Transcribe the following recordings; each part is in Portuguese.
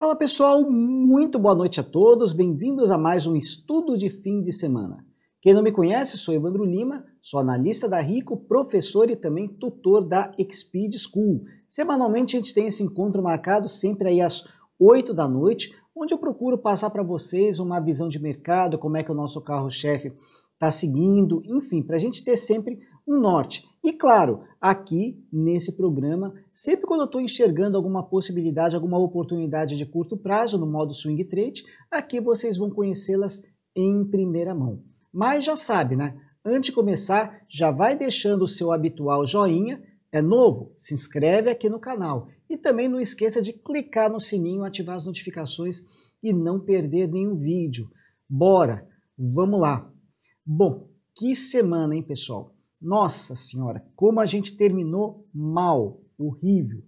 Fala pessoal, muito boa noite a todos, bem-vindos a mais um estudo de fim de semana. Quem não me conhece, sou Evandro Lima, sou analista da Rico, professor e também tutor da Expeed School. Semanalmente a gente tem esse encontro marcado sempre aí às 8 da noite, onde eu procuro passar para vocês uma visão de mercado, como é que o nosso carro-chefe está seguindo, enfim, para a gente ter sempre um norte. E claro, aqui nesse programa, sempre quando eu estou enxergando alguma possibilidade, alguma oportunidade de curto prazo no modo swing trade, aqui vocês vão conhecê-las em primeira mão. Mas já sabe, né? Antes de começar, já vai deixando o seu habitual joinha. É novo? Se inscreve aqui no canal. E também não esqueça de clicar no sininho, ativar as notificações e não perder nenhum vídeo. Bora, vamos lá! Bom, que semana, hein, pessoal? Nossa Senhora, como a gente terminou mal, horrível.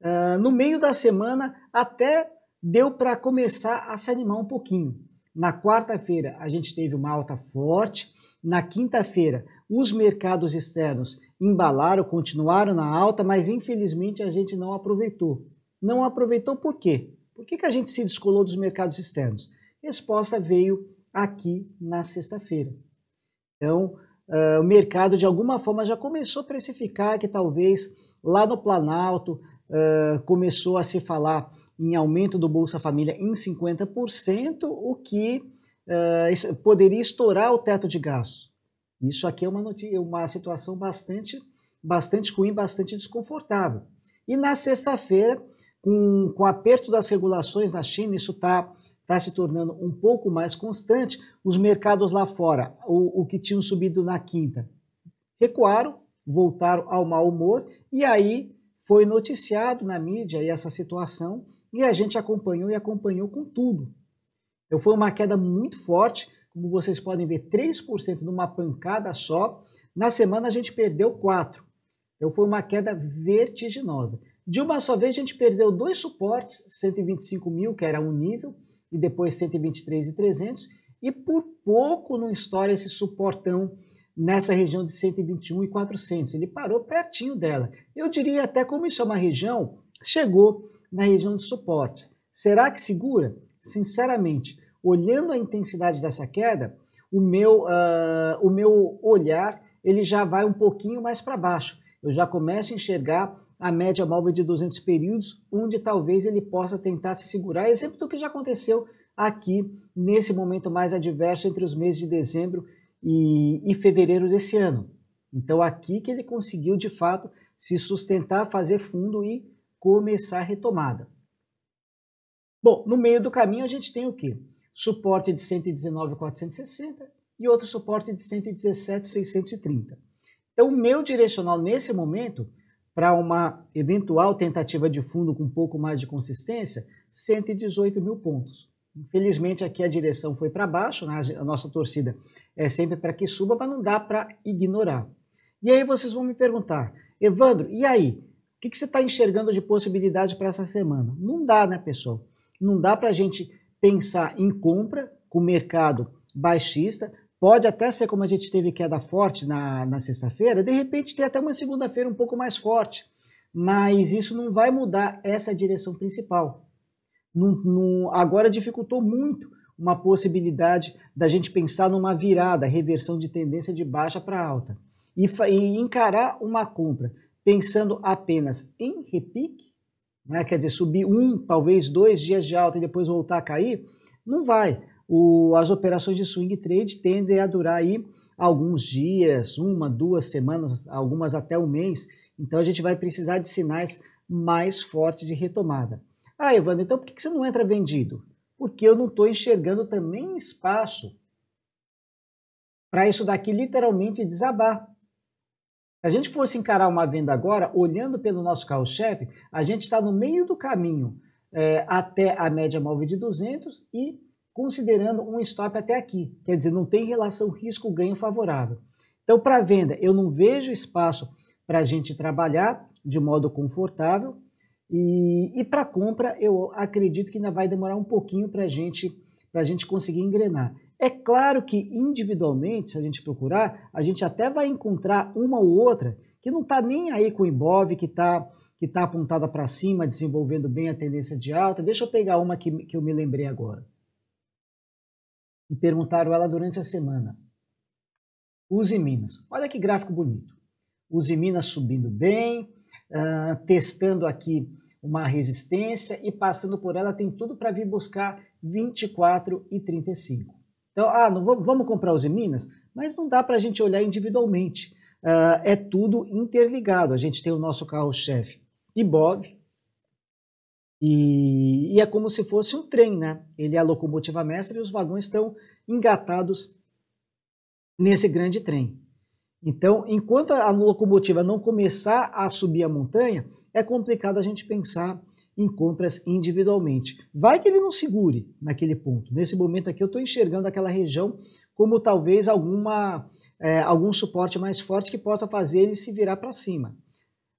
Uh, no meio da semana até deu para começar a se animar um pouquinho. Na quarta-feira a gente teve uma alta forte, na quinta-feira os mercados externos embalaram, continuaram na alta, mas infelizmente a gente não aproveitou. Não aproveitou por quê? Por que, que a gente se descolou dos mercados externos? Resposta veio aqui na sexta-feira. Então, uh, o mercado de alguma forma já começou a precificar que talvez lá no Planalto uh, começou a se falar em aumento do Bolsa Família em 50%, o que uh, poderia estourar o teto de gastos. Isso aqui é uma, notícia, uma situação bastante, bastante ruim, bastante desconfortável. E na sexta-feira, com, com o aperto das regulações na China, isso está está se tornando um pouco mais constante, os mercados lá fora, o, o que tinham subido na quinta, recuaram, voltaram ao mau humor, e aí foi noticiado na mídia essa situação, e a gente acompanhou e acompanhou com tudo. Então, foi uma queda muito forte, como vocês podem ver, 3% numa pancada só. Na semana a gente perdeu 4%. Então foi uma queda vertiginosa. De uma só vez a gente perdeu dois suportes, 125 mil, que era um nível, e depois 123 e 300 e por pouco não estoura esse suportão nessa região de 121 e 400. Ele parou pertinho dela. Eu diria até como isso é uma região, chegou na região de suporte. Será que segura? Sinceramente, olhando a intensidade dessa queda, o meu, uh, o meu olhar ele já vai um pouquinho mais para baixo. Eu já começo a enxergar a média móvel de 200 períodos, onde talvez ele possa tentar se segurar, exemplo do que já aconteceu aqui nesse momento mais adverso entre os meses de dezembro e, e fevereiro desse ano. Então aqui que ele conseguiu de fato se sustentar, fazer fundo e começar a retomada. Bom, no meio do caminho a gente tem o que? Suporte de 119,460 e outro suporte de 117,630. Então o meu direcional nesse momento para uma eventual tentativa de fundo com um pouco mais de consistência, 118 mil pontos. Infelizmente, aqui a direção foi para baixo, né? a nossa torcida é sempre para que suba, mas não dá para ignorar. E aí vocês vão me perguntar, Evandro, e aí? O que, que você está enxergando de possibilidade para essa semana? Não dá, né, pessoal? Não dá para a gente pensar em compra com o mercado baixista, Pode até ser como a gente teve queda forte na, na sexta-feira, de repente ter até uma segunda-feira um pouco mais forte, mas isso não vai mudar essa direção principal. agora dificultou muito uma possibilidade da gente pensar numa virada, reversão de tendência de baixa para alta e, e, encarar uma compra pensando apenas em repique, né, quer dizer, subir um, talvez dois dias de alta e depois voltar a cair, não vai o, as operações de swing trade tendem a durar aí alguns dias, uma, duas semanas, algumas até um mês. Então a gente vai precisar de sinais mais fortes de retomada. Ah, Evandro, então por que você não entra vendido? Porque eu não estou enxergando também espaço para isso daqui literalmente desabar. Se a gente fosse encarar uma venda agora, olhando pelo nosso carro-chefe, a gente está no meio do caminho é, até a média móvel de 200 e considerando um stop até aqui, quer dizer, não tem relação risco-ganho favorável. Então, para venda, eu não vejo espaço para a gente trabalhar de modo confortável e, e para compra, eu acredito que ainda vai demorar um pouquinho para gente, a gente conseguir engrenar. É claro que individualmente, se a gente procurar, a gente até vai encontrar uma ou outra que não está nem aí com o Ibov, que está que tá apontada para cima, desenvolvendo bem a tendência de alta. Deixa eu pegar uma que, que eu me lembrei agora e perguntaram ela durante a semana. Use Minas. Olha que gráfico bonito. Use Minas subindo bem, uh, testando aqui uma resistência e passando por ela tem tudo para vir buscar 24 e 35. Então, ah, não vamos, vamos comprar Use Minas, mas não dá para a gente olhar individualmente. Uh, é tudo interligado. A gente tem o nosso carro-chefe IBOV, e, e, é como se fosse um trem, né? Ele é a locomotiva mestra e os vagões estão engatados nesse grande trem. Então, enquanto a locomotiva não começar a subir a montanha, é complicado a gente pensar em compras individualmente. Vai que ele não segure naquele ponto. Nesse momento aqui, eu estou enxergando aquela região como talvez alguma, é, algum suporte mais forte que possa fazer ele se virar para cima.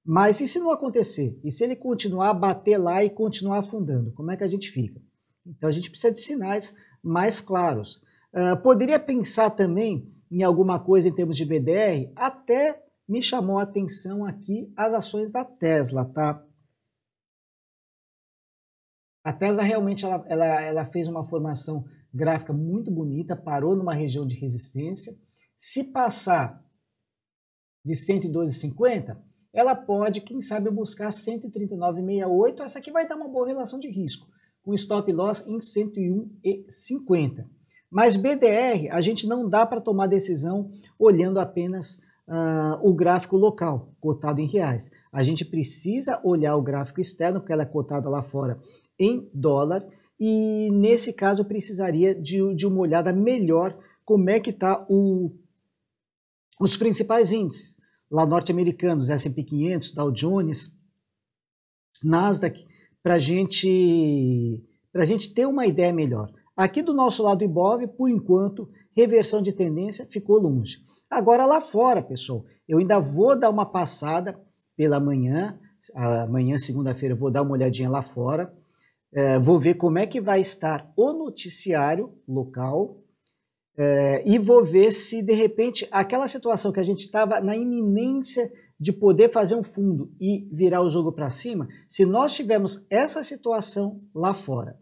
Mas e se não acontecer? E se ele continuar a bater lá e continuar afundando? Como é que a gente fica? Então a gente precisa de sinais mais claros. Uh, poderia pensar também em alguma coisa em termos de BDR? Até me chamou a atenção aqui as ações da Tesla, tá? A Tesla realmente ela, ela, ela fez uma formação gráfica muito bonita, parou numa região de resistência. Se passar de 112,50, ela pode, quem sabe, buscar 139,68. Essa aqui vai dar uma boa relação de risco, com stop loss em 101,50. Mas BDR, a gente não dá para tomar decisão olhando apenas uh, o gráfico local, cotado em reais. A gente precisa olhar o gráfico externo, porque ela é cotada lá fora em dólar, e nesse caso precisaria de, de uma olhada melhor como é que está os principais índices lá norte-americanos, S&P 500, Dow Jones, Nasdaq, para gente, a gente ter uma ideia melhor. Aqui do nosso lado Ibov, por enquanto, reversão de tendência ficou longe. Agora lá fora, pessoal, eu ainda vou dar uma passada pela manhã, amanhã, segunda-feira, vou dar uma olhadinha lá fora, é, vou ver como é que vai estar o noticiário local, é, e vou ver se, de repente, aquela situação que a gente estava na iminência de poder fazer um fundo e virar o jogo para cima, se nós tivermos essa situação lá fora,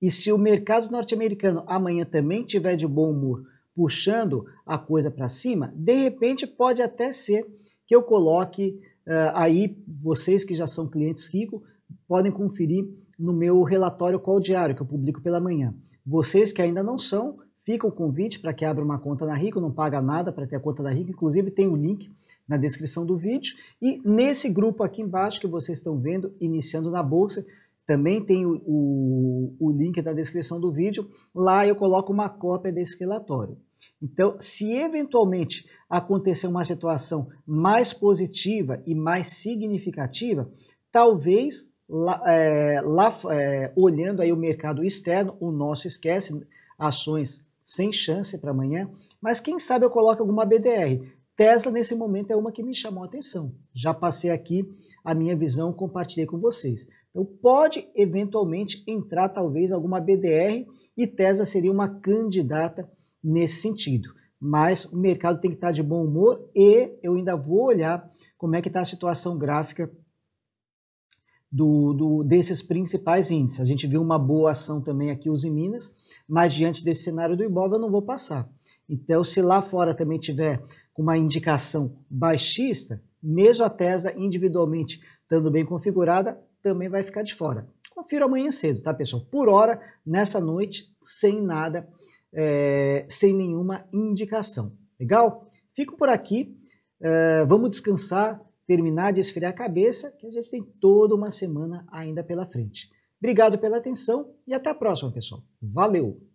e se o mercado norte-americano amanhã também tiver de bom humor puxando a coisa para cima, de repente pode até ser que eu coloque uh, aí, vocês que já são clientes ricos, podem conferir no meu relatório qual diário que eu publico pela manhã. Vocês que ainda não são, fica o convite para que abra uma conta na Rico, não paga nada para ter a conta da Rico, inclusive tem o um link na descrição do vídeo. E nesse grupo aqui embaixo que vocês estão vendo, Iniciando na Bolsa, também tem o, o, o link da descrição do vídeo. Lá eu coloco uma cópia desse relatório. Então, se eventualmente acontecer uma situação mais positiva e mais significativa, talvez lá, é, lá é, olhando aí o mercado externo, o nosso esquece ações sem chance para amanhã, mas quem sabe eu coloco alguma BDR. Tesla, nesse momento, é uma que me chamou a atenção. Já passei aqui a minha visão, compartilhei com vocês. Então, pode eventualmente entrar talvez alguma BDR e Tesla seria uma candidata nesse sentido. Mas o mercado tem que estar tá de bom humor e eu ainda vou olhar como é que está a situação gráfica do, do, desses principais índices. A gente viu uma boa ação também aqui, os em Minas, mas diante desse cenário do Ibov eu não vou passar. Então, se lá fora também tiver uma indicação baixista, mesmo a Tesla individualmente estando bem configurada, também vai ficar de fora. Confira amanhã cedo, tá, pessoal? Por hora, nessa noite, sem nada, é, sem nenhuma indicação. Legal? Fico por aqui. É, vamos descansar, terminar de esfriar a cabeça, que a gente tem toda uma semana ainda pela frente. Obrigado pela atenção e até a próxima, pessoal. Valeu!